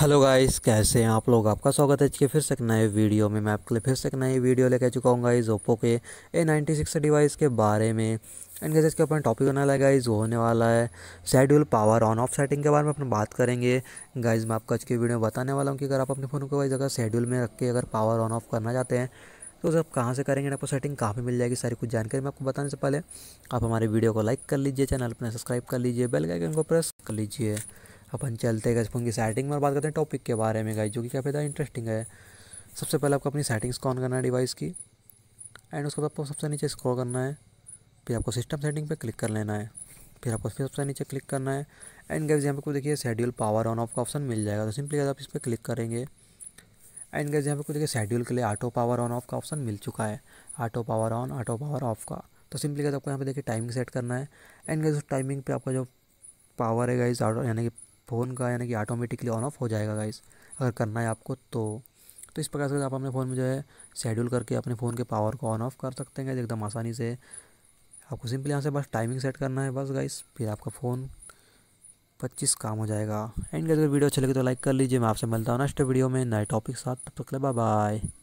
hello guys कैसे हैं आप लोग आपका स्वागत है आज के फिर से एक नए वीडियो में मैं आपके लिए फिर से एक नई वीडियो लेके आ चुका हूँ गाइस ओप्पो के ए नाइन्टी सिक्स डिवाइस के बारे में एंड कैसे इसके ऊपर टॉपिक होने वाला है गाइज वो होने वाला है schedule power on off setting के बारे में अपन बात करेंगे गाइज मैं आपको आज की वीडियो में बताने वाला हूँ कि अगर आप अपने फ़ोन को वाइज अगर शेड्यूल में रख के अगर पावर ऑन ऑफ करना चाहते हैं तो आप कहाँ से करेंगे आपको सेटिंग कहाँ पर मिल जाएगी सारी कुछ जानकारी मैं आपको बताने से पहले आप हमारे वीडियो को लाइक कर लीजिए चैनल अपने सब्सक्राइब कर लीजिए बेल आइकन को प्रेस कर लीजिए अपन चलते गए फोन की सेटिंग में और बात करते हैं टॉपिक के बारे में गाइज जो कि काफ़ी ज़्यादा इंटरेस्टिंग है सबसे पहले आपको अपनी सेटिंग्स को ऑन करना है डिवाइस की एंड उसके बाद आपको सबसे नीचे स्क्रॉल करना है फिर आपको सिस्टम सेटिंग पर क्लिक कर लेना है फिर आपको फिर सबसे नीचे क्लिक करना है एंड गैस यहाँ पे को देखिए शेड्यूल पावर ऑन ऑफ का ऑप्शन मिल जाएगा तो सिंपली आप इस पर क्लिक करेंगे एंड गैस यहाँ पे को देखिए शेड्यूल के लिए ऑटो पावर ऑन ऑफ का ऑप्शन मिल चुका है auto power on auto power off का तो सिंपली गाइज आपको यहाँ पे देखिए टाइमिंग सेट करना है एंड गैस उस टाइमिंग पर आपका जो पावर है गाइज यानी कि फ़ोन का यानी कि ऑटोमेटिकली ऑन ऑफ हो जाएगा गाइस अगर करना है आपको तो तो इस प्रकार से आप अपने फ़ोन में जो है शेड्यूल करके अपने फ़ोन के पावर को ऑन ऑफ कर सकते हैं एकदम आसानी से आपको सिंपली यहाँ से बस टाइमिंग सेट करना है बस गाइस फिर आपका फ़ोन पच्चीस काम हो जाएगा एंड अगर वीडियो अच्छी लगे तो लाइक कर लीजिए मैं आपसे मिलता हूँ नेक्स्ट वीडियो में नए टॉपिक साथ तब तक बाय बाय